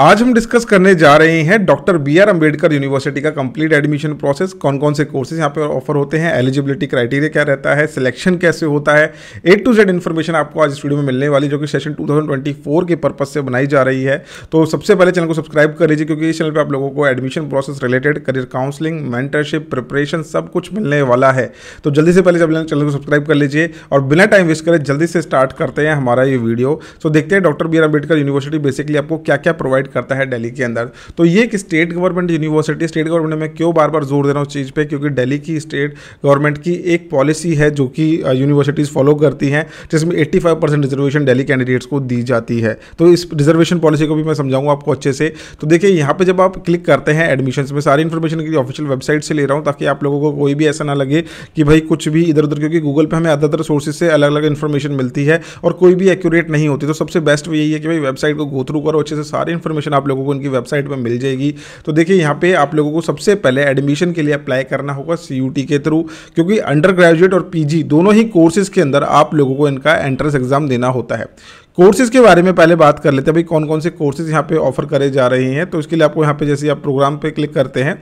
आज हम डिस्कस करने जा रहे हैं doctor B R Ambedkar university का कंप्लीट एडमिशन प्रोसेस कौन कौन से कोर्सेज यहाँ पे ऑफर होते हैं एलिजिबिलिटी क्राइटेरिया क्या रहता है सिलेक्शन कैसे होता है ए टू जेड इन्फॉर्मेशन आपको आज स्टूडियो में मिलने वाली जो कि सेशन 2024 के पर्पज से बनाई जा रही है तो सबसे पहले चैनल को सब्सक्राइब कर लीजिए क्योंकि इस चैनल पर आप लोगों को admission process related career counselling mentorship preparation सब कुछ मिलने वाला है तो जल्दी से पहले जब चैनल को सब्सक्राइब कर लीजिए और बिना टाइम वेस्ट करें जल्दी से स्टार्ट करते हैं हमारा ये वीडियो तो सो देखते हैं doctor B R Ambedkar university basically आपको क्या क्या प्रोवाइड प्रोवाइड करता है दिल्ली के अंदर तो ये एक state government university state government में क्यों बार बार जोर दे रहा हूँ चीज़ पे क्योंकि दिल्ली की स्टेट गवर्नमेंट की एक पॉलिसी है जो कि यूनिवर्सिटीज़ फॉलो करती हैं जिसमें एट्टी रिजर्वेशन दिल्ली कैंडिडेट्स को दी जाती है तो इस रिजर्वेशन पॉलिसी को भी मैं समझाऊंगा आपको अच्छे से तो देखिए यहाँ पर जब आप क्लिक करते हैं एडमिशन में सारी इन्फॉर्मेशन की ऑफिशियल वेबसाइट से ले रहा हूँ ताकि आप लोगों को कोई भी ऐसा ना लगे कि भाई कुछ भी इधर उधर क्योंकि गूगल पर हमें अदर सोर्सेज से अलग अलग इन्फॉर्मेशन मिलती है और कोई भी एक्यूरेट नहीं होती तो सबसे बेस्ट तो यही है कि भाई वेबसाइट को गो थ्रू करो अच्छे से सारी इन्फॉर्मेशन इन्फॉर्मेशन आप लोगों को उनकी वेबसाइट पर मिल जाएगी तो देखिए यहाँ पे आप लोगों को सबसे पहले एडमिशन के लिए अप्लाई करना होगा सी के थ्रू क्योंकि अंडर ग्रेजुएट और पी दोनों ही कोर्सेज के अंदर आप लोगों को इनका एंट्रेंस एग्जाम देना होता है कोर्सेज के बारे में पहले बात कर लेते हैं भाई कौन कौन से कोर्सेज यहाँ पे ऑफर करे जा रहे हैं तो इसके लिए आपको यहाँ पे जैसे आप प्रोग्राम पे क्लिक करते हैं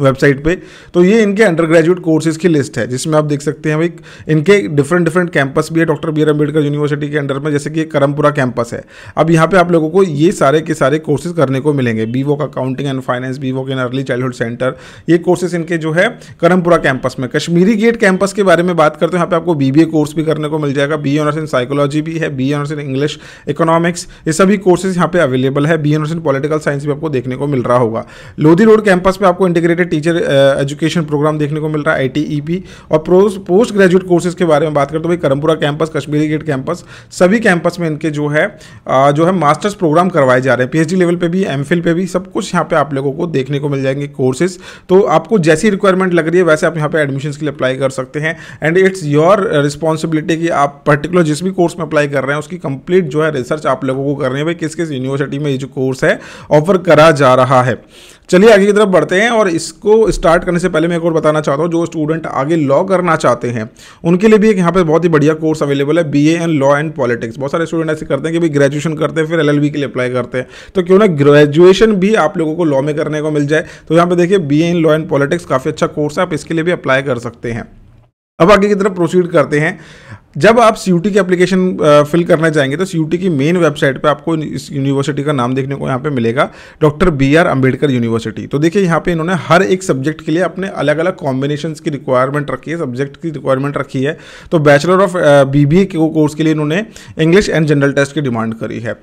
वेबसाइट पे तो ये इनके अंडर ग्रेजुएट कोर्सेज की लिस्ट है जिसमें आप देख सकते हैं भाई इनके डिफरेंट डिफरेंट कैंपस भी है doctor B R Ambedkar university के अंडर में जैसे कि करमपुरा कैंपस है अब यहाँ पे आप लोगों को ये सारे के सारे कोर्सेज करने को मिलेंगे B voc accounting and finance B voc in early childhood centre ये कोर्सेज इनके जो है करमपुरा कैंपस में कश्मीरी गेट कैंपस के बारे में बात करते हैं यहाँ पे आपको बी कोर्स भी करने को मिल जाएगा बी ऑनर्स इन साइकोलॉजी भी है B honours in English economics ये सभी कोर्सेज यहाँ पे अवेलेबल है B honours in political science भी आपको देखने को मिल रहा होगा लोधी रोड कैंपस में आपको इंटीग्रेटेड टीचर एजुकेशन प्रोग्राम देखने को मिल रहा है आई e और पोस्ट ग्रेजुएट कोर्सेज के बारे में बात करते तो भाई करमपुरा कैंपस कश्मीरी गेट कैंपस सभी कैंपस में इनके जो है जो है मास्टर्स प्रोग्राम करवाए जा रहे हैं पीएचडी लेवल पे भी एम पे भी सब कुछ यहाँ पे आप लोगों को देखने को मिल जाएंगे कोर्सेज तो आपको जैसी रिक्वायरमेंट लग रही है वैसे आप यहाँ पे एडमिशन के लिए अप्लाई कर सकते हैं एंड इट्स योर रिस्पॉन्सिबिलिटी कि आप पर्टिकुलर जिस भी कोर्स में अप्लाई कर रहे हैं उसकी कंप्लीट जो है रिसर्च आप लोगों को करनी है भाई किस किस यूनिवर्सिटी में ये जो कोर्स है ऑफर करा जा रहा है चलिए आगे की तरफ बढ़ते हैं और इसको स्टार्ट करने से पहले मैं एक और बताना चाहता हूँ जो स्टूडेंट आगे लॉ करना चाहते हैं उनके लिए भी एक यहाँ पर बहुत ही बढ़िया कोर्स अवेलेबल है B and law and politics बहुत सारे स्टूडेंट ऐसे करते हैं कि भाई ग्रेजुएशन करते हैं फिर एल के लिए अप्लाई करते हैं तो क्यों ना ग्रेजुएशन भी आप लोगों को लॉ में करने को मिल जाए तो यहाँ पर देखिए B and law and politics काफ़ी अच्छा कोर्स है आप इसके लिए भी अप्लाई कर सकते हैं अब आगे की तरफ प्रोसीड करते हैं जब आप सी की एप्लीकेशन फिल करना चाहेंगे तो सी की मेन वेबसाइट पे आपको इस यूनिवर्सिटी का नाम देखने को यहाँ पे मिलेगा doctor B R Ambedkar university तो देखिए यहाँ पे इन्होंने हर एक सब्जेक्ट के लिए अपने अलग अलग कॉम्बिनेशन की रिक्वायरमेंट रखी है सब्जेक्ट की रिक्वायरमेंट रखी है तो bachelor of B B course के लिए इन्होंने इंग्लिश एंड जनरल टेस्ट की डिमांड करी है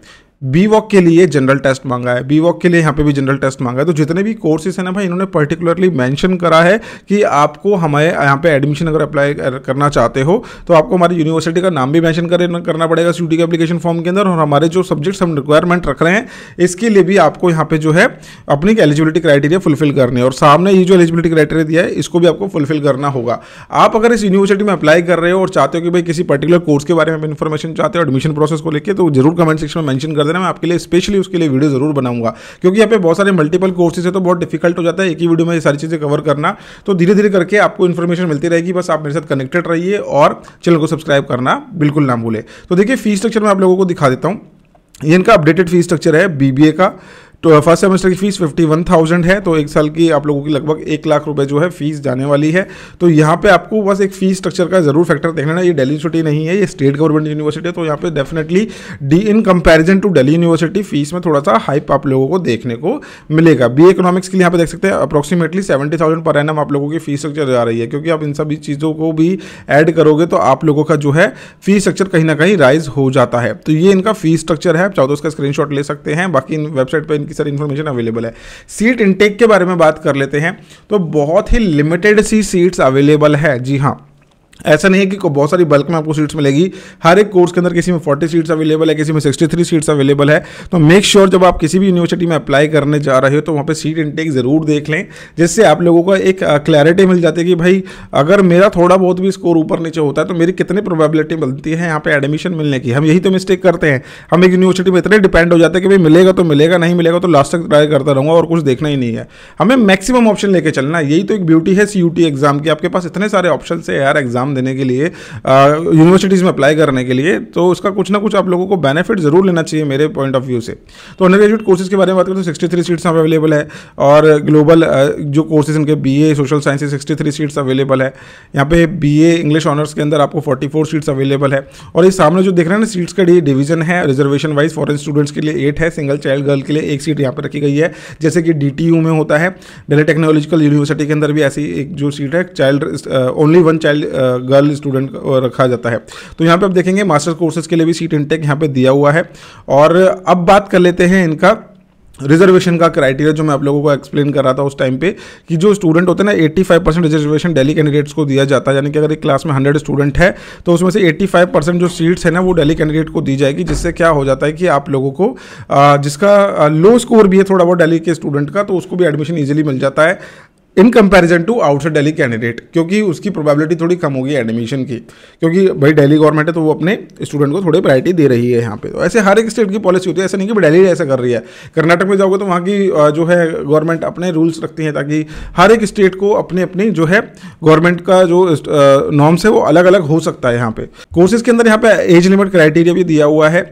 बी वॉक के लिए जनरल टेस्ट मांगा है बी वॉक के लिए यहाँ पे भी जनरल टेस्ट मांगा है तो जितने भी कोर्सेज हैं ना भाई इन्होंने पर्टिकुलरली मेंशन करा है कि आपको हमारे यहाँ पे एडमिशन अगर अप्लाई करना चाहते हो तो आपको हमारी यूनिवर्सिटी का नाम भी मेंशन करना पड़ेगा सी के एप्लीकेशन फॉर्म के अंदर और हमारे जो सब्जेक्ट्स हम रिक्वायरमेंट रख रहे हैं इसके लिए भी आपको यहाँ पे जो है अपनी एलिजिबिलिटी क्राइटेरिया फुलफिल करनी और सामने ये जो एलिजिबिलिटी क्राइटेरिया दिया है इसको भी आपको फुलफिल करना होगा आप अगर इस यूनिवर्सिटी में अप्लाई कर रहे हो और चाहते हो कि भाई किसी पर्टिकुलर कोर्स के बारे में इन्फॉर्मेशन चाहते हो एडमिशन प्रोसेस को लेकर तो जरूर कमेंट सेक्शन में मैंशन कर देना मैं आपके लिए स्पेशली उसके लिए वीडियो जरूर बनाऊंगा क्योंकि यहाँ पे बहुत सारे मल्टीपल कोर्सेज है तो बहुत डिफिकल्ट हो जाता है एक ही वीडियो में ये सारी चीज़ें कवर करना तो धीरे धीरे करके आपको इन्फॉर्मेशन मिलती रहेगी बस आप मेरे साथ कनेक्टेड रहिए और चैनल को सब्सक्राइब करना बिल्कुल ना भूले तो देखिए फीस स्ट्रक्चर मैं आप लोगों को दिखा देता हूँ ये इनका अपडेटेड फीस स्ट्रक्चर है बीबीए का तो फर्स्ट सेमेस्टर की फीस फिफ्टी वन थाउजेंड है तो एक साल की आप लोगों की लगभग एक लाख रुपए जो है फीस जाने वाली है तो यहाँ पे आपको बस एक फीस स्ट्रक्चर का जरूर फैक्टर देखना ये दिल्ली यूनिवर्सिटी नहीं है ये स्टेट गवर्नमेंट यूनिवर्सिटी है तो यहाँ पे definitely D in comparison to Delhi university fees में थोड़ा सा हाइप आप लोगों को देखने को मिलेगा बी इकोनॉमिक्स के लिए यहाँ पे देख सकते हैं approximately seventy thousand per an आप लोगों की फीस स्ट्रक्चर जा रही है क्योंकि आप इन सभी चीज़ों को भी एड करोगे तो आप लोगों का जो है फीस स्ट्रक्चर कहीं ना कहीं राइज हो जाता है तो ये इनका फीस स्ट्रक्चर है आप चाहो तो उसका स्क्रीनशॉट ले सकते हैं बाकी इन वेबसाइट पर की सर इन्फॉर्मेशन अवेलेबल है सीट इनटेक के बारे में बात कर लेते हैं तो बहुत ही लिमिटेड सी सीट्स अवेलेबल है जी हाँ ऐसा नहीं है कि बहुत सारी बल्क में आपको सीट्स मिलेगी हर एक कोर्स के अंदर किसी में 40 सीट्स अवेलेबल है किसी में 63 सीट्स अवेलेबल है तो मेक श्योर sure जब आप किसी भी यूनिवर्सिटी में अप्लाई करने जा रहे हो तो वहाँ पे सीट इनटेक ज़रूर देख लें जिससे आप लोगों को एक क्लैरिटी मिल जाती है कि भाई अगर मेरा थोड़ा बहुत भी स्कोर ऊपर नीचे होता है तो मेरी कितनी प्रोबेबिलिटी मिलती है यहाँ पर एडमिशन मिलने की हम यही तो मिस्टेक करते हैं हम एक यूनिवर्सिटी में इतने डिपेंड हो जाते हैं कि भाई मिलेगा तो मिलेगा नहीं मिलेगा तो लास्ट तक ट्राई करता रहूँगा और कुछ देखना ही नहीं है हमें मैक्सिमम ऑप्शन लेकर चलना यही तो एक ब्यूटी है सी एग्ज़ाम की आपके पास इतने सारे ऑप्शन है यार एग्ज़ाम एग्ज़ाम देने के लिए यूनिवर्सिटीज़ में अप्लाई करने के लिए तो उसका कुछ ना कुछ आप लोगों को बेनिफिट ज़रूर लेना चाहिए मेरे पॉइंट ऑफ व्यू से तो अंडर ग्रेजुएट कोर्सेज के बारे में बात करें तो सिक्सटी थ्री सीट्स अवेलेबल है और ग्लोबल जो कोर्सेज इनके B A social science sixty three seats available है यहाँ पे बी ए इंग्लिश ऑनर्स के अंदर आपको फोर्टी फोर सीट्स अवेलेबल है और ये सामने जो देख रहे हैं ना सीट्स का डिवीजन है रिजर्वेशन वाइज फॉरन स्टूडेंट्स के लिए एट है सिंगल चाइल्ड गर्ल के लिए एक सीट यहाँ पर रखी गई है जैसे कि डी में होता है डेली टेक्नोलॉजिकल यूनिवर्सिटी के अंदर भी ऐसी एक जो सीट है child only one child girl student रखा जाता है तो यहाँ पे आप देखेंगे मास्टर कोर्सेज के लिए भी सीट इनटेक यहाँ पे दिया हुआ है और अब बात कर लेते हैं इनका रिजर्वेशन का क्राइटेरिया जो मैं आप लोगों को एक्सप्लेन कर रहा था उस टाइम पे कि जो स्टूडेंट होते हैं ना 85 परसेंट रिजर्वेशन डेली कैंडिडेट्स को दिया जाता है यानी कि अगर एक क्लास में 100 स्टूडेंट है तो उसमें से 85 परसेंट जो सीट्स है ना वो डेली कैंडिडेट को दी जाएगी जिससे क्या हो जाता है कि आप लोगों को जिसका लो स्कोर भी है थोड़ा बहुत डेली के स्टूडेंट का तो उसको भी एडमिशन ईजिली मिल जाता है in comparison to outside Delhi candidate क्योंकि उसकी प्रोबेबिलिटी थोड़ी कम होगी एडमिशन की क्योंकि भाई डेली गवर्नमेंट है तो वो अपने स्टूडेंट को थोड़ी प्रायरिटी दे रही है यहाँ पे तो ऐसे हर एक स्टेट की पॉलिसी होती है ऐसा नहीं कि डेली ऐसा कर रही है कर्नाटक में जाओगे तो वहाँ की जो है गवर्नमेंट अपने रूल्स रखती है ताकि हर एक स्टेट को अपने अपनी जो है गवर्नमेंट का जो नॉर्म्स है वो अलग अलग हो सकता है यहाँ पे कोर्सेज के अंदर यहाँ पे एज लिमिट क्राइटेरिया भी दिया हुआ है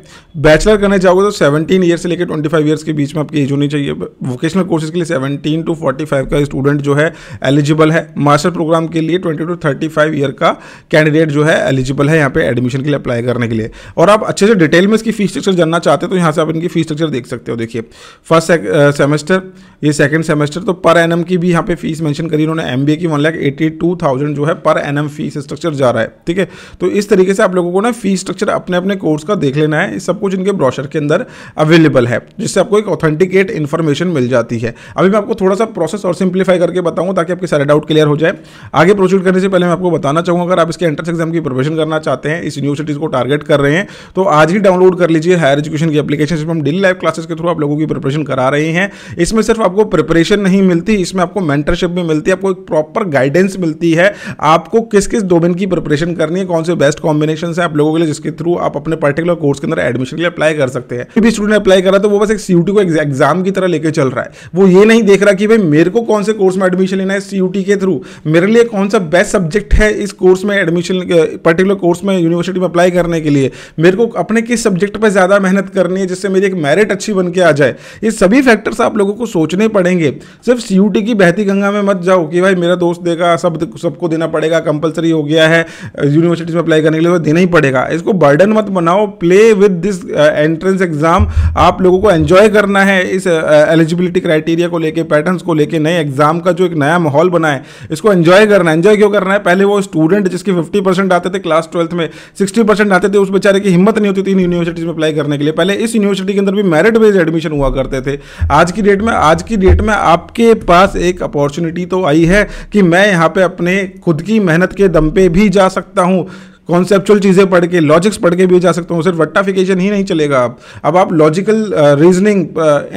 बैचलर करने जाओगे तो सेवनटीन ईयर से लेकर ट्वेंटी ईयर्स के बीच में आपकी एज होनी चाहिए वोकेशनल कोर्सेज के लिए सेवनटीन टू फोर्टी का स्टूडेंट जो है एलिजिबल है मास्टर प्रोग्राम के लिए twenty to thirty five year का कैंडिडेट जो है एलिजिबल है यहाँ पे एडमिशन के लिए अप्लाई करने के लिए और आप अच्छे से डिटेल में इसकी फीस स्ट्रक्चर जानना चाहते हैं तो यहाँ से आप इनकी फीस स्ट्रक्चर देख सकते हो देखिए फर्स्ट सेमेस्टर ये सेकंड सेमेस्टर तो पर एन की भी यहाँ पे फीस मैंशन करी उन्होंने एम की one lakh eighty two thousand जो है पर एन फीस स्ट्रक्चर जा रहा है ठीक है तो इस तरीके से आप लोगों को ना फीस स्ट्रक्चर अपने अपने कोर्स का देख लेना है सब कुछ इनके ब्रॉशर के अंदर अवेलेबल है जिससे आपको एक ऑथेंटिकेट इन्फॉर्मेशन मिल जाती है अभी मैं आपको थोड़ा सा प्रोसेस और सिंप्लीफाई करके बताऊँ ताकि आपके सारे डाउट क्लियर हो जाए आगे प्रोसीड करने से पहले मैं आपको बताना चाहूँगा अगर आप इसके एंट्रेंस एग्जाम की प्रिपरेशन करना चाहते हैं इस यूनिवर्सिटीज़ को टारगेट कर रहे हैं तो आज ही डाउनलोड कर लीजिए हायर एजुकेशन की अपलीकेशन जिसमें हम डेली लाइव क्लासेस के थ्रू आप लोगों की प्रिपरेशन करा रहे हैं इसमें सिर्फ आपको प्रिपरेशन नहीं मिलती इसमें आपको मेंटरशिप भी मिलती है आपको एक प्रॉपर गाइडेंस मिलती है आपको किस किस डोमेन की प्रिपरेशन करनी है कौन से बेस्ट कॉम्बिनेशन है आप लोगों के लिए जिसके थ्रू आप अपने पर्टिकुलर कोर्स के अंदर एडमिशन के लिए अप्लाई कर सकते हैं भी स्टूडेंट अप्लाई करा तो वो बस एक सीयूटी को एग्जाम की तरह लेकर चल रहा है वो ये नहीं देख रहा कि भाई मेरे को कौन से कोर्स में एडमिशन लेना है सी के थ्रू मेरे लिए कौन सा बेस्ट सब्जेक्ट है इस कोर्स में एडमिशन पर्टिकुलर कोर्स में यूनिवर्सिटी में अप्लाई करने के लिए मेरे को अपने किस सब्जेक्ट पर ज़्यादा मेहनत करनी है जिससे मेरी एक मेरिट अच्छी बन के आ जाए ये सभी फैक्टर्स आप लोगों को सोचने पड़ेंगे सिर्फ सी की बहती गंगा में मत जाओ कि भाई मेरा दोस्त देगा सब सबको देना पड़ेगा कंपलसरी हो गया है यूनिवर्सिटी में अप्लाई करने के लिए तो देना ही पड़ेगा इसको बर्डन मत बनाओ play with this entrance exam आप लोगों को एंजॉय करना है इस एलिजिबिलिटी क्राइटेरिया को लेके पैटर्न्स को लेके नए एग्जाम का जो एक नया माहौल बना है इसको एंजॉय करना है एंजॉय क्यों करना है पहले वो स्टूडेंट जिसके फिफ्टी परसेंट आते थे क्लास ट्वेल्थ में सिक्सटी परसेंट आते थे उस बेचारे की हिम्मत नहीं होती थी इन यूनिवर्सिटीज़ में अप्लाई करने के लिए पहले इस यूनिवर्सिटी के अंदर भी मेरिट बेस्ड एडमिशन हुआ करते थे आज की डेट में आज की डेट में आपके पास एक अपॉर्चुनिटी तो आई है कि मैं यहाँ पर अपने खुद की मेहनत के दम पे भी जा सकता हूँ कॉन्सेप्चुअल चीज़ें पढ़ के लॉजिक्स पढ़ के भी जा सकता हूँ सिर्फ वट्टाफिकेशन ही नहीं चलेगा आप अब आप logical reasoning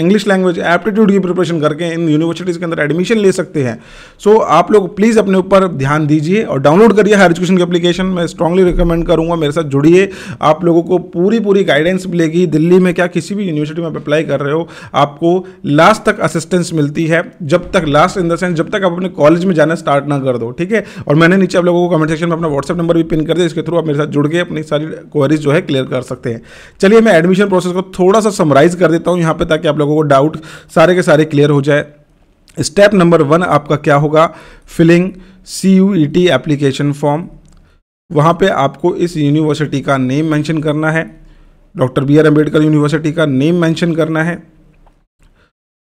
English language aptitude की प्रिपरेशन करके इन यूनिवर्सिटीज़ के अंदर एडमिशन ले सकते हैं सो so, आप लोग प्लीज़ अपने ऊपर ध्यान दीजिए और डाउनलोड करिए हायर एजुकेशन की अपलीकेशन मैं स्ट्रांगली रिकमेंड करूँगा मेरे साथ जुड़िए आप लोगों को पूरी पूरी गाइडेंस मिलेगी दिल्ली में क्या किसी भी यूनिवर्सिटी में आप अप्लाई कर रहे हो आपको लास्ट तक असिस्टेंस मिलती है जब तक लास्ट इन द सेंस जब तक आप अपने कॉलेज में जाना स्टार्ट ना कर दो ठीक है और मैंने नीचे आप लोगों को कमेंट सेक्शन में अपना व्हाट्सअप नंबर भी पिन कर दिया के थ्रू आप मेरे साथ जुड़ के अपनी सारी क्वेरीज जो है क्लियर कर सकते हैं चलिए मैं एडमिशन प्रोसेस को थोड़ा सा समराइज कर देता हूँ यहाँ पर ताकि आप लोगों को डाउट सारे के सारे क्लियर हो जाए स्टेप नंबर वन आपका क्या होगा filling C U E T application form वहाँ पे आपको इस यूनिवर्सिटी का नेम मेंशन करना है doctor B R Ambedkar university का नेम मेंशन करना है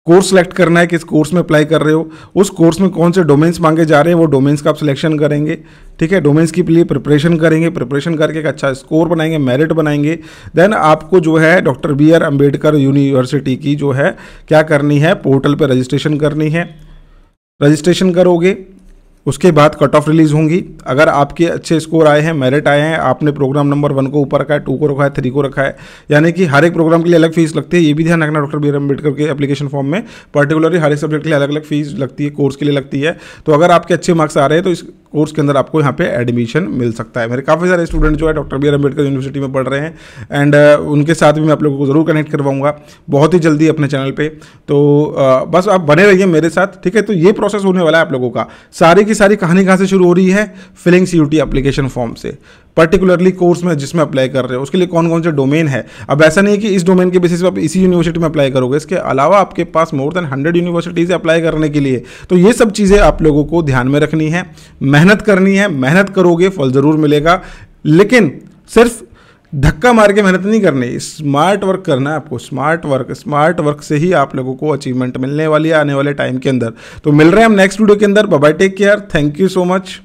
कोर्स सेलेक्ट करना है किस कोर्स में अप्लाई कर रहे हो उस कोर्स में कौन से डोमेन्स मांगे जा रहे हैं वो डोमेन्स का आप सिलेक्शन करेंगे ठीक है डोमेन्स के लिए प्रिपरेशन करेंगे प्रिपरेशन करके एक अच्छा स्कोर बनाएंगे मेरिट बनाएंगे देन आपको जो है doctor B R Ambedkar university की जो है क्या करनी है पोर्टल पर रजिस्ट्रेशन करनी है रजिस्ट्रेशन करोगे उसके बाद कट ऑफ रिलीज होंगी अगर आपके अच्छे स्कोर आए हैं मेरिट आए हैं आपने प्रोग्राम नंबर वन को ऊपर रखा है टू को रखा है थ्री को रखा है यानी कि हर एक प्रोग्राम के लिए अलग फीस लगती है ये भी ध्यान रखना डॉक्टर बी आर अम्बेडकर के एप्लीकेशन फॉर्म में पर्टिकुलरली हर एक सब्जेक्ट के लिए अलग अलग फीस लगती है कोर्स के लिए लगती है तो अगर आपके अच्छे मार्क्स आ रहे हैं तो इस कोर्स के अंदर आपको यहाँ पे एडमिशन मिल सकता है मेरे काफ़ी सारे स्टूडेंट जो है doctor B R Ambedkar university में पढ़ रहे हैं एंड uh, उनके साथ भी मैं आप लोगों को ज़रूर कनेक्ट करवाऊंगा बहुत ही जल्दी अपने चैनल पर तो uh, बस आप बने रहिए मेरे साथ ठीक है तो ये प्रोसेस होने वाला है आप लोगों का सारी की की सारी कहानी कहाँ से शुरू हो रही है filling C U application form से पर्टिकुलरली कोर्स में जिसमें अप्लाई कर रहे हो उसके लिए कौन कौन से डोमेन है अब ऐसा नहीं है कि इस डोमेन के बेसिस पर आप इसी यूनिवर्सिटी में अप्लाई करोगे इसके अलावा आपके पास more than hundred universities apply करने के लिए तो ये सब चीज़ें आप लोगों को ध्यान में रखनी है मेहनत करनी है मेहनत करोगे फल ज़रूर मिलेगा लेकिन सिर्फ धक्का मार के मेहनत नहीं करनी स्मार्ट वर्क करना है आपको स्मार्ट वर्क स्मार्ट वर्क से ही आप लोगों को अचीवमेंट मिलने वाली है आने वाले टाइम के अंदर तो मिल रहे हैं हम नेक्स्ट वीडियो के अंदर bye take care thank you so much